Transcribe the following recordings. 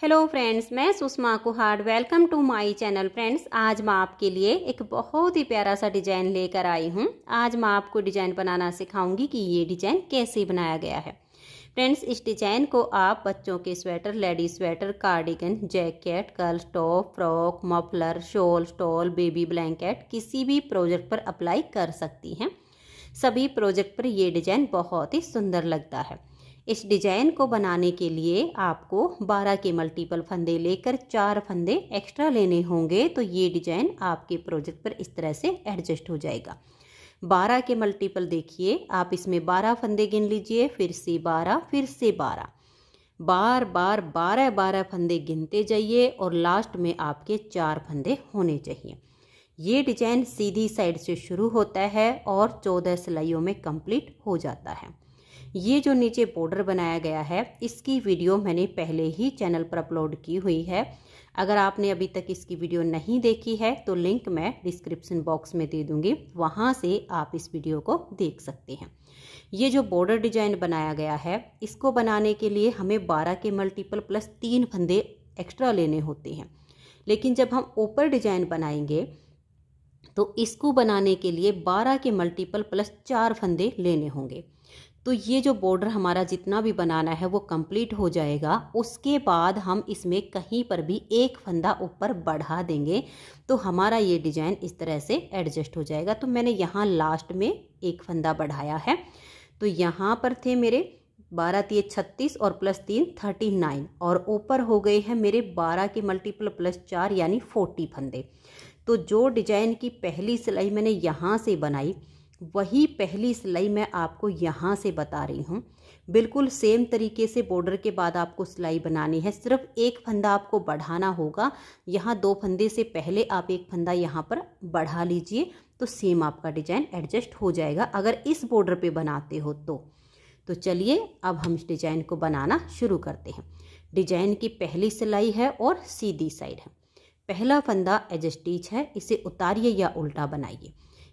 hello friends मैं Sushma Kuhad welcome to my channel friends आज मैं आपके लिए एक बहुत ही प्यारा सा डिजाइन लेकर आई हूँ आज मैं आपको डिजाइन बनाना सिखाऊंगी कि ये डिजाइन कैसे बनाया गया है फ्रेंड्स इस डिजाइन को आप बच्चों के sweater ladies sweater cardigan jacket कल top frock muffler shawl stole baby blanket किसी भी प्रोजेक्ट पर अप्लाई कर सकती हैं सभी प्रोजेक्ट पर यह डिजाइन बहुत ही सुंदर लगता है इस डिजाइन को बनाने के लिए आपको 12 के मल्टीपल फंदे लेकर चार फंदे एक्स्ट्रा लेने होंगे तो ये डिजाइन आपके प्रोजेक्ट पर इस तरह से एडजस्ट हो जाएगा 12 के मल्टीपल देखिए आप इसमें 12 फंदे गिन लीजिए फिर से 12 फिर से 12 बार बार बारह बारह फंदे गिनते जाइए और लास्ट में आपके चार फंदे होने चाहिए ये डिजाइन सीधी साइड से शुरू होता है और चौदह सिलाइयों में कंप्लीट हो जाता है ये जो नीचे बॉर्डर बनाया गया है इसकी वीडियो मैंने पहले ही चैनल पर अपलोड की हुई है अगर आपने अभी तक इसकी वीडियो नहीं देखी है तो लिंक मैं डिस्क्रिप्शन बॉक्स में दे दूंगी वहाँ से आप इस वीडियो को देख सकते हैं ये जो बॉर्डर डिजाइन बनाया गया है इसको बनाने के लिए हमें बारह के मल्टीपल प्लस तीन फंदे एक्स्ट्रा लेने होते हैं लेकिन जब हम ऊपर डिजाइन बनाएंगे तो इसको बनाने के लिए बारह के मल्टीपल प्लस चार फंदे लेने होंगे तो ये जो बॉर्डर हमारा जितना भी बनाना है वो कंप्लीट हो जाएगा उसके बाद हम इसमें कहीं पर भी एक फंदा ऊपर बढ़ा देंगे तो हमारा ये डिजाइन इस तरह से एडजस्ट हो जाएगा तो मैंने यहाँ लास्ट में एक फंदा बढ़ाया है तो यहाँ पर थे मेरे बारह तीन छत्तीस और प्लस तीन थर्टी नाइन और ऊपर हो गए हैं मेरे बारह के मल्टीपल प्लस चार यानी फोर्टी फंदे तो जो डिजाइन की पहली सिलाई मैंने यहाँ से बनाई वही पहली सिलाई मैं आपको यहाँ से बता रही हूँ बिल्कुल सेम तरीके से बॉर्डर के बाद आपको सिलाई बनानी है सिर्फ एक फंदा आपको बढ़ाना होगा यहाँ दो फंदे से पहले आप एक फंदा यहाँ पर बढ़ा लीजिए तो सेम आपका डिजाइन एडजस्ट हो जाएगा अगर इस बॉर्डर पे बनाते हो तो तो चलिए अब हम इस डिजाइन को बनाना शुरू करते हैं डिजाइन की पहली सिलाई है और सीधी साइड है पहला फंदा एडजस्टिच है इसे उतारिए या उल्टा बनाइए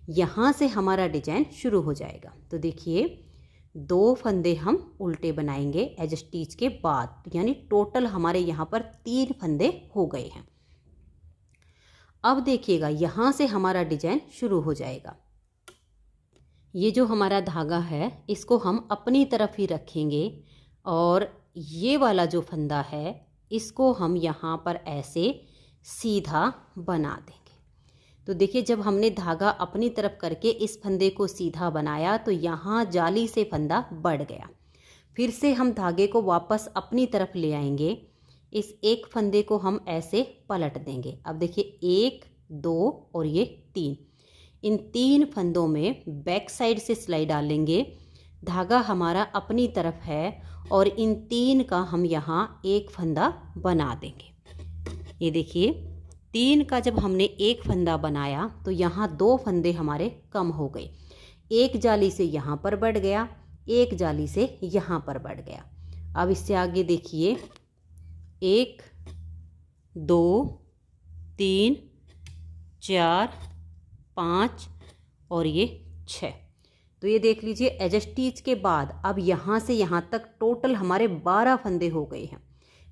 यहाँ से हमारा डिजाइन शुरू हो जाएगा तो देखिए दो फंदे हम उल्टे बनाएंगे एज स्टीच के बाद यानी टोटल हमारे यहाँ पर तीन फंदे हो गए हैं अब देखिएगा यहाँ से हमारा डिजाइन शुरू हो जाएगा ये जो हमारा धागा है इसको हम अपनी तरफ ही रखेंगे और ये वाला जो फंदा है इसको हम यहाँ पर ऐसे सीधा बना दें तो देखिए जब हमने धागा अपनी तरफ करके इस फंदे को सीधा बनाया तो यहाँ जाली से फंदा बढ़ गया फिर से हम धागे को वापस अपनी तरफ ले आएंगे इस एक फंदे को हम ऐसे पलट देंगे अब देखिए एक दो और ये तीन इन तीन फंदों में बैक साइड से सिलाई डालेंगे धागा हमारा अपनी तरफ है और इन तीन का हम यहाँ एक फंदा बना देंगे ये देखिए तीन का जब हमने एक फंदा बनाया तो यहाँ दो फंदे हमारे कम हो गए एक जाली से यहाँ पर बढ़ गया एक जाली से यहाँ पर बढ़ गया अब इससे आगे देखिए एक दो तीन चार पाँच और ये छः तो ये देख लीजिए एजस्टीच के बाद अब यहाँ से यहाँ तक टोटल हमारे बारह फंदे हो गए हैं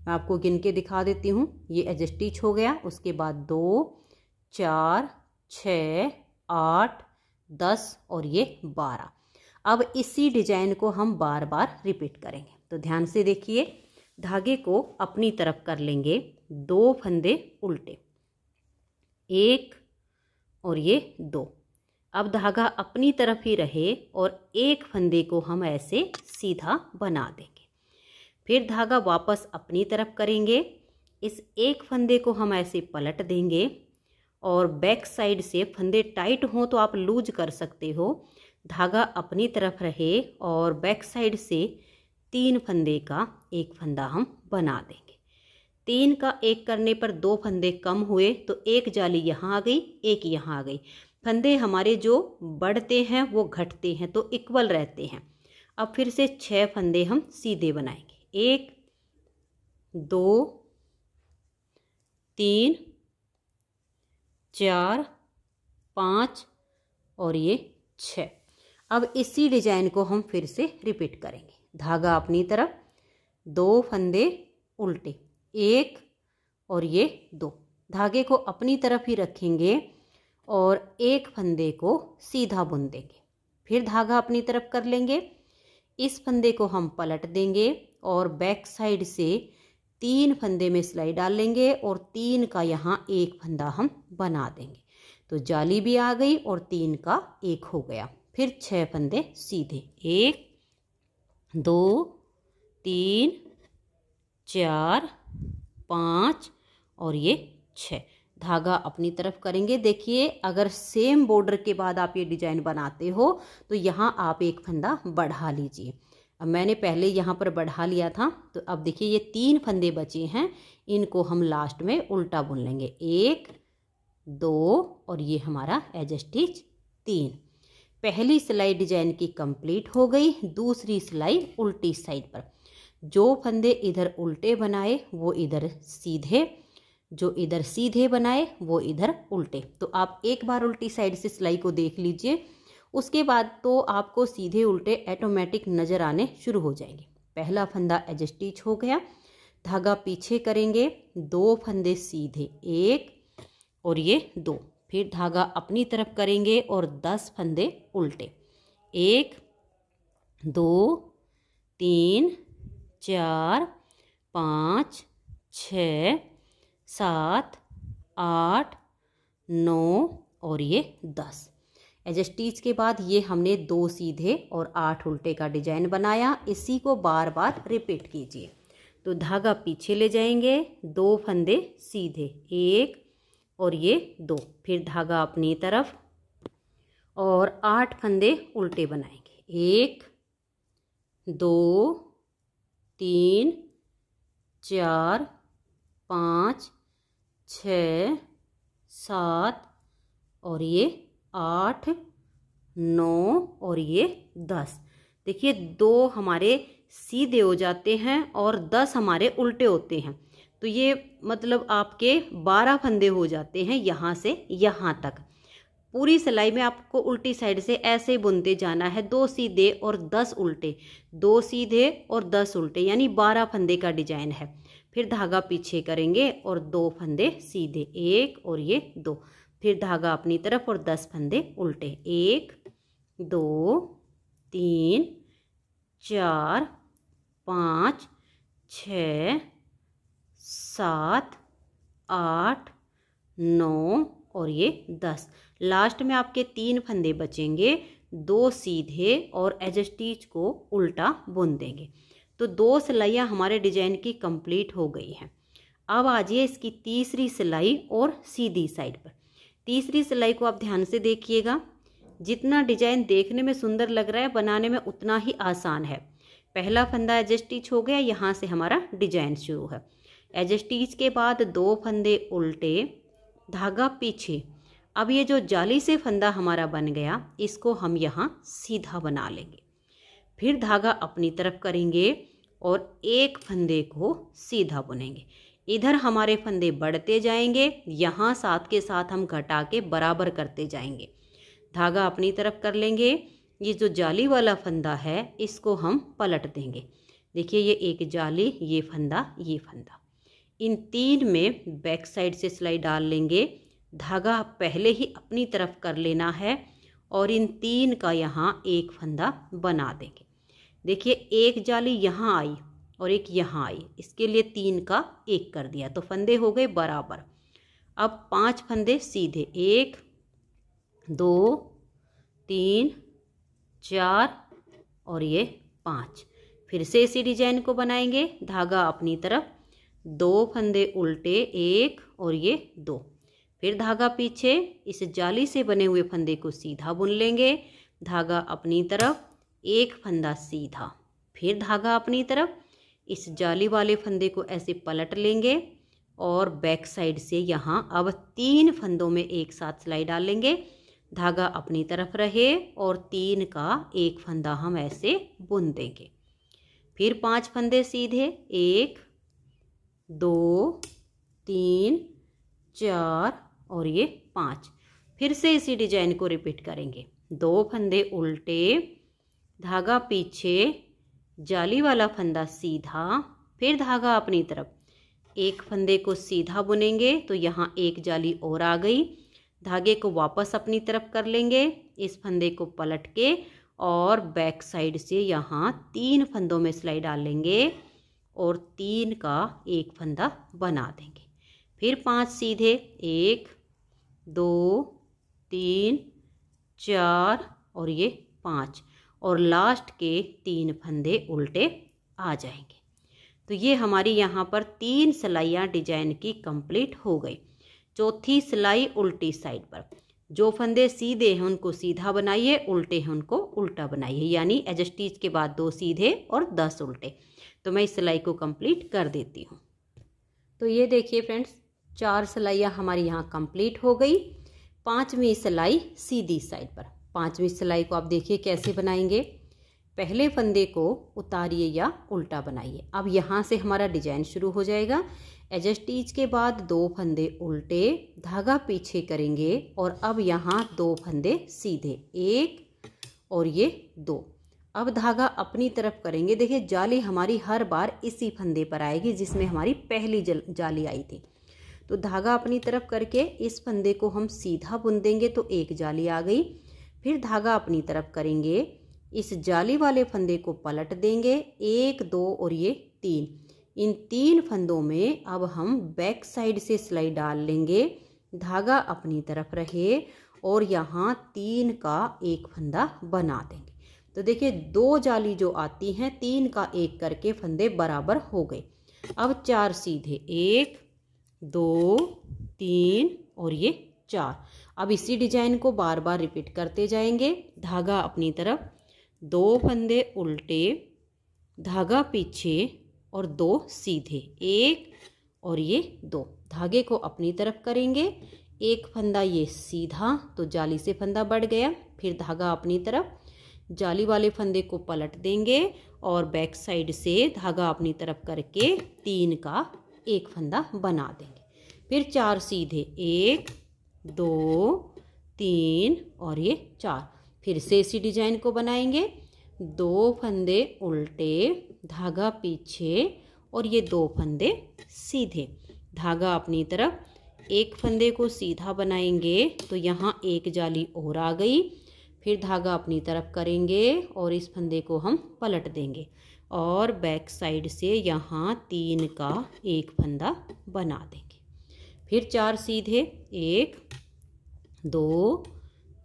मैं आपको गिन के दिखा देती हूँ ये एजस्टिच हो गया उसके बाद दो चार छ आठ दस और ये बारह अब इसी डिजाइन को हम बार बार रिपीट करेंगे तो ध्यान से देखिए धागे को अपनी तरफ कर लेंगे दो फंदे उल्टे एक और ये दो अब धागा अपनी तरफ ही रहे और एक फंदे को हम ऐसे सीधा बना दें फिर धागा वापस अपनी तरफ करेंगे इस एक फंदे को हम ऐसे पलट देंगे और बैक साइड से फंदे टाइट हों तो आप लूज कर सकते हो धागा अपनी तरफ रहे और बैक साइड से तीन फंदे का एक फंदा हम बना देंगे तीन का एक करने पर दो फंदे कम हुए तो एक जाली यहाँ आ गई एक यहाँ आ गई फंदे हमारे जो बढ़ते हैं वो घटते हैं तो इक्वल रहते हैं अब फिर से छः फंदे हम सीधे बनाएंगे एक दो तीन चार पाँच और ये छः अब इसी डिजाइन को हम फिर से रिपीट करेंगे धागा अपनी तरफ दो फंदे उल्टे एक और ये दो धागे को अपनी तरफ ही रखेंगे और एक फंदे को सीधा बुन देंगे फिर धागा अपनी तरफ कर लेंगे इस फंदे को हम पलट देंगे और बैक साइड से तीन फंदे में सिलाई डाल लेंगे और तीन का यहाँ एक फंदा हम बना देंगे तो जाली भी आ गई और तीन का एक हो गया फिर छह फंदे सीधे एक दो तीन चार पाँच और ये छः धागा अपनी तरफ करेंगे देखिए अगर सेम बॉर्डर के बाद आप ये डिजाइन बनाते हो तो यहाँ आप एक फंदा बढ़ा लीजिए अब मैंने पहले यहाँ पर बढ़ा लिया था तो अब देखिए ये तीन फंदे बचे हैं इनको हम लास्ट में उल्टा बुन लेंगे एक दो और ये हमारा एज स्टिच तीन पहली सिलाई डिजाइन की कंप्लीट हो गई दूसरी सिलाई उल्टी साइड पर जो फंदे इधर उल्टे बनाए वो इधर सीधे जो इधर सीधे बनाए वो इधर उल्टे तो आप एक बार उल्टी साइड से सिलाई को देख लीजिए उसके बाद तो आपको सीधे उल्टे ऐटोमेटिक नज़र आने शुरू हो जाएंगे पहला फंदा एडजस्टिच हो गया धागा पीछे करेंगे दो फंदे सीधे एक और ये दो फिर धागा अपनी तरफ करेंगे और दस फंदे उल्टे एक दो तीन चार पाँच छ सात आठ नौ और ये दस एजस्टीज के बाद ये हमने दो सीधे और आठ उल्टे का डिजाइन बनाया इसी को बार बार रिपीट कीजिए तो धागा पीछे ले जाएंगे दो फंदे सीधे एक और ये दो फिर धागा अपनी तरफ और आठ फंदे उल्टे बनाएंगे एक दो तीन चार पाँच छ सात और ये आठ नौ और ये दस देखिए दो हमारे सीधे हो जाते हैं और दस हमारे उल्टे होते हैं तो ये मतलब आपके बारह फंदे हो जाते हैं यहाँ से यहाँ तक पूरी सिलाई में आपको उल्टी साइड से ऐसे ही बुनते जाना है दो सीधे और दस उल्टे दो सीधे और दस उल्टे यानी बारह फंदे का डिजाइन है फिर धागा पीछे करेंगे और दो फंदे सीधे एक और ये दो फिर धागा अपनी तरफ और दस फंदे उल्टे एक दो तीन चार पाँच छ सात आठ नौ और ये दस लास्ट में आपके तीन फंदे बचेंगे दो सीधे और एज स्टीच को उल्टा बुन देंगे तो दो सिलाइयाँ हमारे डिजाइन की कंप्लीट हो गई हैं अब आ जाइए इसकी तीसरी सिलाई और सीधी साइड पर तीसरी सिलाई को आप ध्यान से देखिएगा जितना डिजाइन देखने में सुंदर लग रहा है बनाने में उतना ही आसान है पहला फंदा एजस्टिच हो गया यहाँ से हमारा डिजाइन शुरू है एजस्टिच के बाद दो फंदे उल्टे धागा पीछे अब ये जो जाली से फंदा हमारा बन गया इसको हम यहाँ सीधा बना लेंगे फिर धागा अपनी तरफ करेंगे और एक फंदे को सीधा बुनेंगे इधर हमारे फंदे बढ़ते जाएंगे यहाँ साथ के साथ हम घटा के बराबर करते जाएंगे धागा अपनी तरफ कर लेंगे ये जो जाली वाला फंदा है इसको हम पलट देंगे देखिए ये एक जाली ये फंदा ये फंदा इन तीन में बैक साइड से सिलाई डाल लेंगे धागा पहले ही अपनी तरफ कर लेना है और इन तीन का यहाँ एक फंदा बना देंगे देखिए एक जाली यहाँ आई और एक यहाँ आई इसके लिए तीन का एक कर दिया तो फंदे हो गए बराबर अब पांच फंदे सीधे एक दो तीन चार और ये पाँच फिर से इसी डिजाइन को बनाएंगे धागा अपनी तरफ दो फंदे उल्टे एक और ये दो फिर धागा पीछे इस जाली से बने हुए फंदे को सीधा बुन लेंगे धागा अपनी तरफ एक फंदा सीधा फिर धागा अपनी तरफ इस जाली वाले फंदे को ऐसे पलट लेंगे और बैक साइड से यहाँ अब तीन फंदों में एक साथ सिलाई डाल लेंगे धागा अपनी तरफ रहे और तीन का एक फंदा हम ऐसे बुन देंगे फिर पांच फंदे सीधे एक दो तीन चार और ये पांच फिर से इसी डिजाइन को रिपीट करेंगे दो फंदे उल्टे धागा पीछे जाली वाला फंदा सीधा फिर धागा अपनी तरफ एक फंदे को सीधा बुनेंगे तो यहाँ एक जाली और आ गई धागे को वापस अपनी तरफ कर लेंगे इस फंदे को पलट के और बैक साइड से यहाँ तीन फंदों में सिलाई लेंगे और तीन का एक फंदा बना देंगे फिर पांच सीधे एक दो तीन चार और ये पाँच और लास्ट के तीन फंदे उल्टे आ जाएंगे तो ये हमारी यहाँ पर तीन सिलाइयाँ डिजाइन की कंप्लीट हो गई चौथी सिलाई उल्टी साइड पर जो फंदे सीधे हैं उनको सीधा बनाइए उल्टे हैं उनको उल्टा बनाइए यानी एजस्टीज के बाद दो सीधे और दस उल्टे तो मैं इस सिलाई को कंप्लीट कर देती हूँ तो ये देखिए फ्रेंड्स चार सिलाइयाँ हमारी यहाँ कंप्लीट हो गई पाँचवीं सिलाई सीधी साइड पर पाँचवीं सिलाई को आप देखिए कैसे बनाएंगे पहले फंदे को उतारिए या उल्टा बनाइए अब यहाँ से हमारा डिजाइन शुरू हो जाएगा एडजस्ट के बाद दो फंदे उल्टे धागा पीछे करेंगे और अब यहाँ दो फंदे सीधे एक और ये दो अब धागा अपनी तरफ करेंगे देखिए जाली हमारी हर बार इसी फंदे पर आएगी जिसमें हमारी पहली जाली आई थी तो धागा अपनी तरफ करके इस फंदे को हम सीधा बुन देंगे तो एक जाली आ गई फिर धागा अपनी तरफ करेंगे इस जाली वाले फंदे को पलट देंगे एक दो और ये तीन इन तीन फंदों में अब हम बैक साइड से सिलाई डाल लेंगे धागा अपनी तरफ रहे और यहाँ तीन का एक फंदा बना देंगे तो देखिए दो जाली जो आती हैं तीन का एक करके फंदे बराबर हो गए अब चार सीधे एक दो तीन और ये चार अब इसी डिजाइन को बार बार रिपीट करते जाएंगे धागा अपनी तरफ दो फंदे उल्टे धागा पीछे और दो सीधे एक और ये दो धागे को अपनी तरफ करेंगे एक फंदा ये सीधा तो जाली से फंदा बढ़ गया फिर धागा अपनी तरफ जाली वाले फंदे को पलट देंगे और बैक साइड से धागा अपनी तरफ करके तीन का एक फंदा बना देंगे फिर चार सीधे एक दो तीन और ये चार फिर से इसी डिजाइन को बनाएंगे दो फंदे उल्टे धागा पीछे और ये दो फंदे सीधे धागा अपनी तरफ एक फंदे को सीधा बनाएंगे तो यहाँ एक जाली और आ गई फिर धागा अपनी तरफ करेंगे और इस फंदे को हम पलट देंगे और बैक साइड से यहाँ तीन का एक फंदा बना देंगे फिर चार सीधे एक दो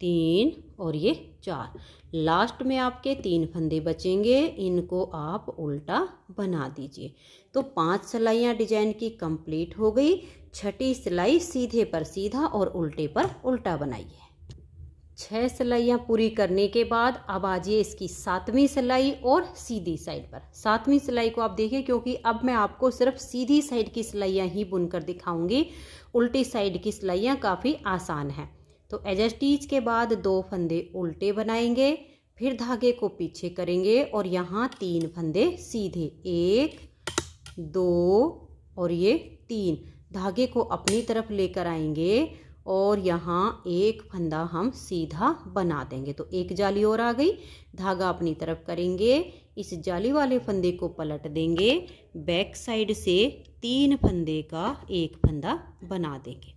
तीन और ये चार लास्ट में आपके तीन फंदे बचेंगे इनको आप उल्टा बना दीजिए तो पांच सिलाइयाँ डिजाइन की कंप्लीट हो गई छठी सिलाई सीधे पर सीधा और उल्टे पर उल्टा बनाइए छः सिलाइयाँ पूरी करने के बाद अब आ जाइए इसकी सातवीं सिलाई और सीधी साइड पर सातवीं सिलाई को आप देखिए क्योंकि अब मैं आपको सिर्फ सीधी साइड की सिलाइयाँ ही बुनकर दिखाऊंगी उल्टी साइड की सिलाइयाँ काफ़ी आसान हैं तो एज के बाद दो फंदे उल्टे बनाएंगे फिर धागे को पीछे करेंगे और यहाँ तीन फंदे सीधे एक दो और ये तीन धागे को अपनी तरफ लेकर आएंगे और यहाँ एक फंदा हम सीधा बना देंगे तो एक जाली और आ गई धागा अपनी तरफ करेंगे इस जाली वाले फंदे को पलट देंगे बैक साइड से तीन फंदे का एक फंदा बना देंगे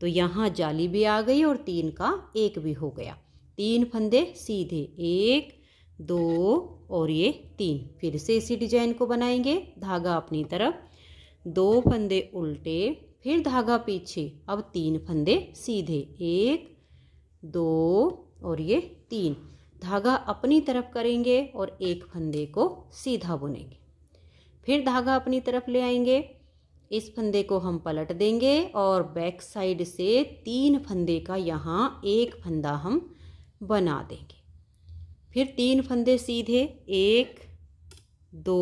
तो यहाँ जाली भी आ गई और तीन का एक भी हो गया तीन फंदे सीधे एक दो और ये तीन फिर से इसी डिजाइन को बनाएंगे धागा अपनी तरफ दो फंदे उल्टे फिर धागा पीछे अब तीन फंदे सीधे एक दो और ये तीन धागा अपनी तरफ करेंगे और एक फंदे को सीधा बुनेंगे फिर धागा अपनी तरफ ले आएंगे इस फंदे को हम पलट देंगे और बैक साइड से तीन फंदे का यहाँ एक फंदा हम बना देंगे फिर तीन फंदे सीधे एक दो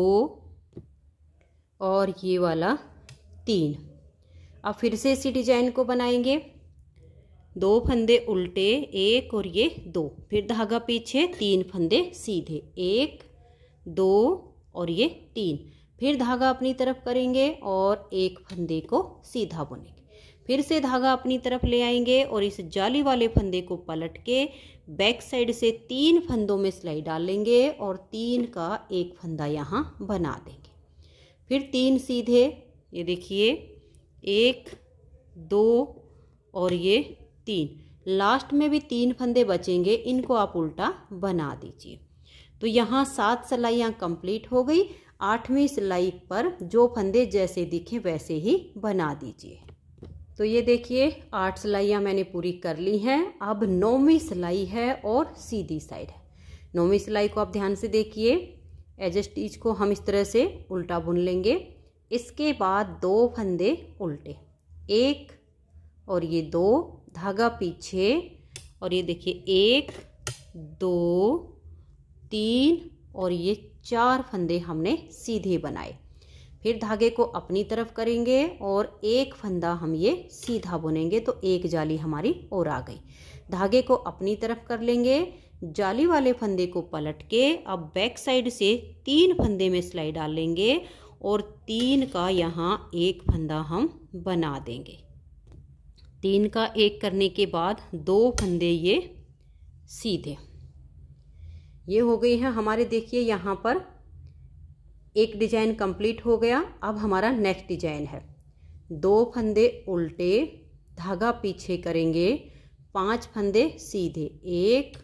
और ये वाला तीन अब फिर से इसी डिजाइन को बनाएंगे दो फंदे उल्टे एक और ये दो फिर धागा पीछे तीन फंदे सीधे एक दो और ये तीन फिर धागा अपनी तरफ करेंगे और एक फंदे को सीधा बुनेंगे फिर से धागा अपनी तरफ ले आएंगे और इस जाली वाले फंदे को पलट के बैक साइड से तीन फंदों में सिलाई डालेंगे और तीन का एक फंदा यहाँ बना देंगे फिर तीन सीधे ये देखिए एक दो और ये तीन लास्ट में भी तीन फंदे बचेंगे इनको आप उल्टा बना दीजिए तो यहाँ सात सिलाइयाँ कंप्लीट हो गई आठवीं सिलाई पर जो फंदे जैसे दिखे वैसे ही बना दीजिए तो ये देखिए आठ सिलाइयाँ मैंने पूरी कर ली हैं अब नौवीं सिलाई है और सीधी साइड है नौवीं सिलाई को आप ध्यान से देखिए एजस्टीज को हम इस तरह से उल्टा बुन लेंगे इसके बाद दो फंदे उल्टे एक और ये दो धागा पीछे और ये देखिए एक दो तीन और ये चार फंदे हमने सीधे बनाए फिर धागे को अपनी तरफ करेंगे और एक फंदा हम ये सीधा बुनेंगे तो एक जाली हमारी और आ गई धागे को अपनी तरफ कर लेंगे जाली वाले फंदे को पलट के अब बैक साइड से तीन फंदे में सिलाई डालेंगे और तीन का यहाँ एक फंदा हम बना देंगे तीन का एक करने के बाद दो फंदे ये सीधे ये हो गई है हमारे देखिए यहाँ पर एक डिजाइन कंप्लीट हो गया अब हमारा नेक्स्ट डिजाइन है दो फंदे उल्टे धागा पीछे करेंगे पांच फंदे सीधे एक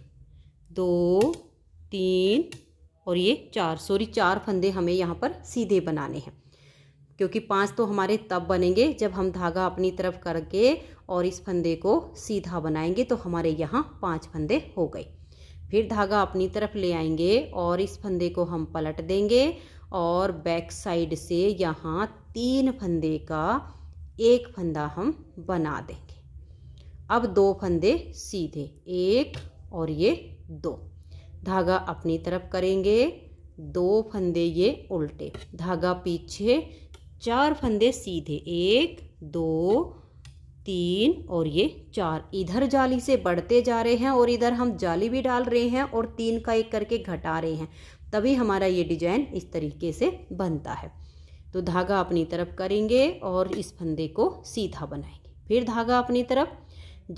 दो तीन और ये चार सॉरी चार फंदे हमें यहाँ पर सीधे बनाने हैं क्योंकि पांच तो हमारे तब बनेंगे जब हम धागा अपनी तरफ करके और इस फंदे को सीधा बनाएंगे तो हमारे यहाँ पांच फंदे हो गए फिर धागा अपनी तरफ ले आएंगे और इस फंदे को हम पलट देंगे और बैक साइड से यहाँ तीन फंदे का एक फंदा हम बना देंगे अब दो फंदे सीधे एक और ये दो धागा अपनी तरफ करेंगे दो फंदे ये उल्टे धागा पीछे चार फंदे सीधे एक दो तीन और ये चार इधर जाली से बढ़ते जा रहे हैं और इधर हम जाली भी डाल रहे हैं और तीन का एक करके घटा रहे हैं तभी हमारा ये डिजाइन इस तरीके से बनता है तो धागा अपनी तरफ करेंगे और इस फंदे को सीधा बनाएंगे फिर धागा अपनी तरफ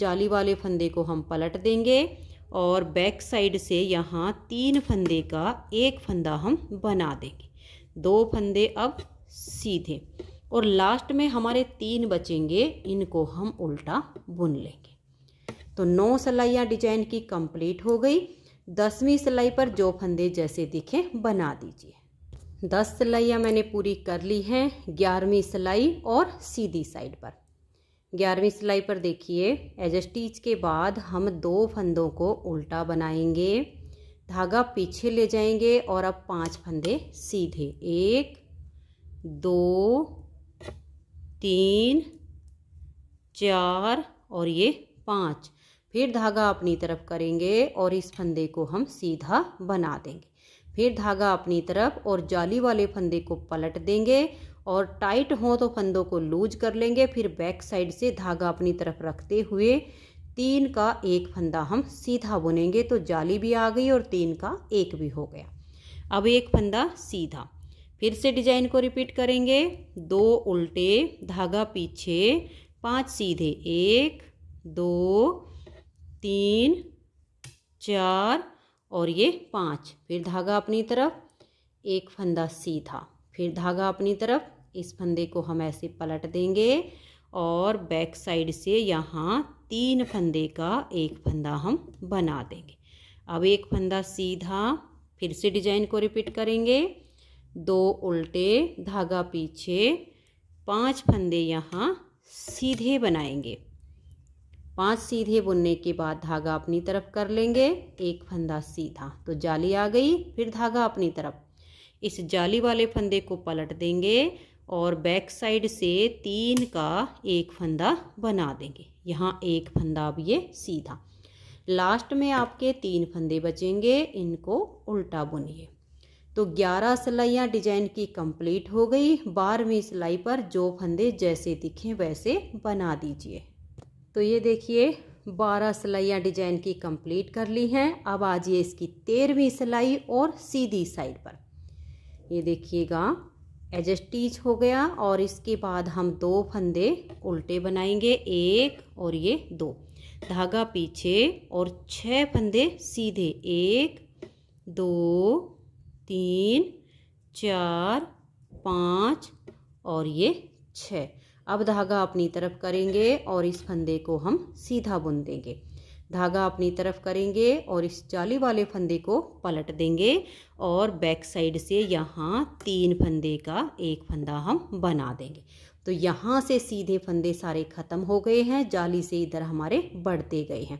जाली वाले फंदे को हम पलट देंगे और बैक साइड से यहाँ तीन फंदे का एक फंदा हम बना देंगे दो फंदे अब सीधे और लास्ट में हमारे तीन बचेंगे इनको हम उल्टा बुन लेंगे तो नौ सिलाइयाँ डिजाइन की कंप्लीट हो गई दसवीं सिलाई पर जो फंदे जैसे दिखे बना दीजिए दस सिलाइयाँ मैंने पूरी कर ली हैं ग्यारहवीं सिलाई और सीधी साइड पर ग्यारहवीं सिलाई पर देखिए एज स्टीच के बाद हम दो फंदों को उल्टा बनाएंगे धागा पीछे ले जाएंगे और अब पांच फंदे सीधे एक दो तीन चार और ये पाँच फिर धागा अपनी तरफ करेंगे और इस फंदे को हम सीधा बना देंगे फिर धागा अपनी तरफ और जाली वाले फंदे को पलट देंगे और टाइट हो तो फंदों को लूज कर लेंगे फिर बैक साइड से धागा अपनी तरफ रखते हुए तीन का एक फंदा हम सीधा बुनेंगे तो जाली भी आ गई और तीन का एक भी हो गया अब एक फंदा सीधा फिर से डिजाइन को रिपीट करेंगे दो उल्टे धागा पीछे पांच सीधे एक दो तीन चार और ये पांच फिर धागा अपनी तरफ एक फंदा सीधा फिर धागा अपनी तरफ इस फंदे को हम ऐसे पलट देंगे और बैक साइड से यहाँ तीन फंदे का एक फंदा हम बना देंगे अब एक फंदा सीधा फिर से डिजाइन को रिपीट करेंगे दो उल्टे धागा पीछे पांच फंदे यहाँ सीधे बनाएंगे पांच सीधे बुनने के बाद धागा अपनी तरफ कर लेंगे एक फंदा सीधा तो जाली आ गई फिर धागा अपनी तरफ इस जाली वाले फंदे को पलट देंगे और बैक साइड से तीन का एक फंदा बना देंगे यहाँ एक फंदा अब ये सीधा लास्ट में आपके तीन फंदे बचेंगे इनको उल्टा बुनिए तो 11 सिलाइयाँ डिजाइन की कंप्लीट हो गई बारहवीं सिलाई पर जो फंदे जैसे दिखें वैसे बना दीजिए तो ये देखिए बारह सिलाइयाँ डिजाइन की कंप्लीट कर ली हैं अब आज ये इसकी तेरहवीं सिलाई और सीधी साइड पर ये देखिएगा एज स्टीच हो गया और इसके बाद हम दो फंदे उल्टे बनाएंगे एक और ये दो धागा पीछे और छः फंदे सीधे एक दो तीन चार पाँच और ये छ अब धागा अपनी तरफ करेंगे और इस फंदे को हम सीधा बुन देंगे धागा अपनी तरफ करेंगे और इस जाली वाले फंदे को पलट देंगे और बैक साइड से यहाँ तीन फंदे का एक फंदा हम बना देंगे तो यहाँ से सीधे फंदे सारे ख़त्म हो गए हैं जाली से इधर हमारे बढ़ते गए हैं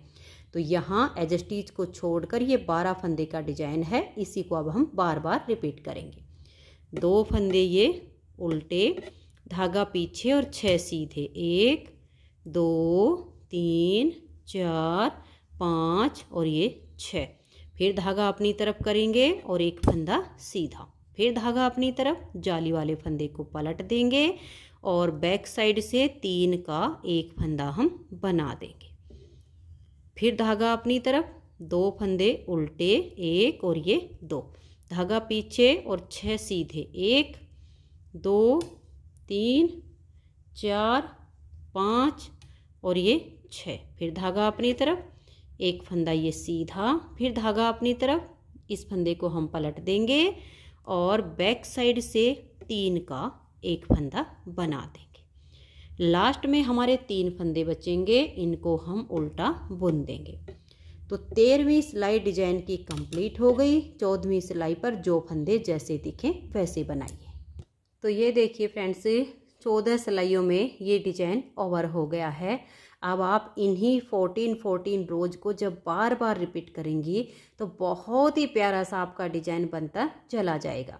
तो यहाँ एजस्टीज को छोड़कर ये बारह फंदे का डिजाइन है इसी को अब हम बार बार रिपीट करेंगे दो फंदे ये उल्टे धागा पीछे और छः सीधे एक दो तीन चार पाँच और ये छः फिर धागा अपनी तरफ करेंगे और एक फंदा सीधा फिर धागा अपनी तरफ जाली वाले फंदे को पलट देंगे और बैक साइड से तीन का एक फंदा हम बना देंगे फिर धागा अपनी तरफ दो फंदे उल्टे एक और ये दो धागा पीछे और छः सीधे एक दो तीन चार पाँच और ये छः फिर धागा अपनी तरफ एक फंदा ये सीधा फिर धागा अपनी तरफ इस फंदे को हम पलट देंगे और बैक साइड से तीन का एक फंदा बना देंगे लास्ट में हमारे तीन फंदे बचेंगे इनको हम उल्टा बुन देंगे तो तेरहवीं सिलाई डिजाइन की कंप्लीट हो गई चौदहवीं सिलाई पर जो फंदे जैसे दिखें वैसे बनाइए तो ये देखिए फ्रेंड्स चौदह सिलाइयों में ये डिजाइन ओवर हो गया है अब आप इन्हीं फोर्टीन फोर्टीन रोज को जब बार बार रिपीट करेंगी तो बहुत ही प्यारा सा आपका डिजाइन बनता चला जाएगा